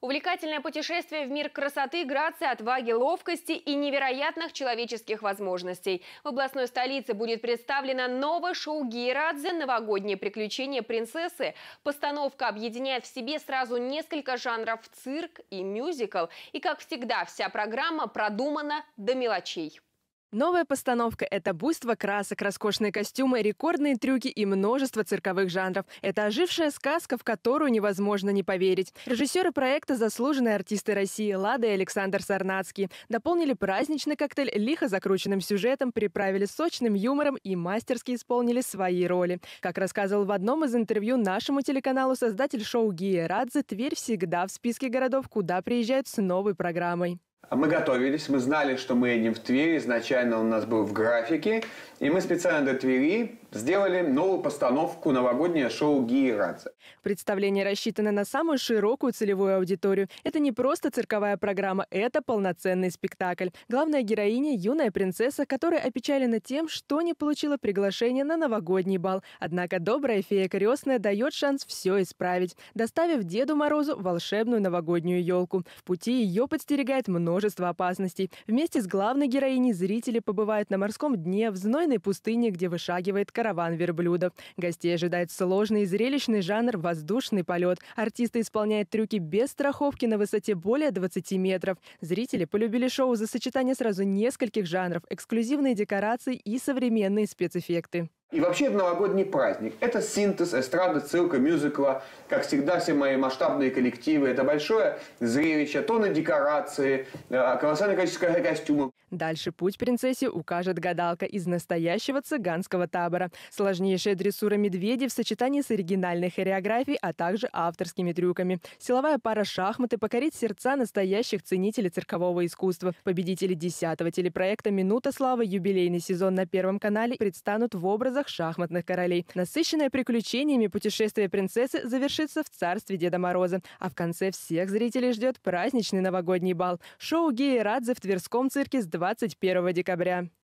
Увлекательное путешествие в мир красоты, грации, отваги, ловкости и невероятных человеческих возможностей. В областной столице будет представлено новое шоу «Гейрадзе. Новогодние приключения принцессы». Постановка объединяет в себе сразу несколько жанров цирк и мюзикл. И, как всегда, вся программа продумана до мелочей. Новая постановка – это буйство красок, роскошные костюмы, рекордные трюки и множество цирковых жанров. Это ожившая сказка, в которую невозможно не поверить. Режиссеры проекта – заслуженные артисты России Лада и Александр Сарнацкий. Дополнили праздничный коктейль лихо закрученным сюжетом, приправили сочным юмором и мастерски исполнили свои роли. Как рассказывал в одном из интервью нашему телеканалу создатель шоу Гия Радзе, Тверь всегда в списке городов, куда приезжают с новой программой. А мы готовились, мы знали, что мы едем в Тверь, изначально он у нас был в графике, и мы специально до Твери сделали новую постановку новогоднее шоу «Гии Радзе». Представление рассчитано на самую широкую целевую аудиторию. Это не просто цирковая программа, это полноценный спектакль. Главная героиня – юная принцесса, которая опечалена тем, что не получила приглашение на новогодний бал. Однако добрая фея крестная дает шанс все исправить, доставив Деду Морозу волшебную новогоднюю елку. В пути ее подстерегает много множество опасностей. Вместе с главной героиней зрители побывают на морском дне в знойной пустыне, где вышагивает караван верблюдов. Гостей ожидает сложный и зрелищный жанр «воздушный полет». Артисты исполняют трюки без страховки на высоте более 20 метров. Зрители полюбили шоу за сочетание сразу нескольких жанров, эксклюзивные декорации и современные спецэффекты. И вообще это новогодний праздник. Это синтез эстрады, цирка, мюзикла. Как всегда, все мои масштабные коллективы. Это большое зрелище, тонны декорации, э, колоссальное количество костюмов. Дальше путь принцессе укажет гадалка из настоящего цыганского табора. Сложнейшая дрессура медведей в сочетании с оригинальной хореографией, а также авторскими трюками. Силовая пара шахматы покорит сердца настоящих ценителей циркового искусства. Победители 10-го телепроекта «Минута славы» юбилейный сезон на Первом канале предстанут в образах шахматных королей. Насыщенное приключениями путешествие принцессы завершится в царстве Деда Мороза. А в конце всех зрителей ждет праздничный новогодний бал. Шоу «Геи Радзе» в Тверском цирке с 21 декабря.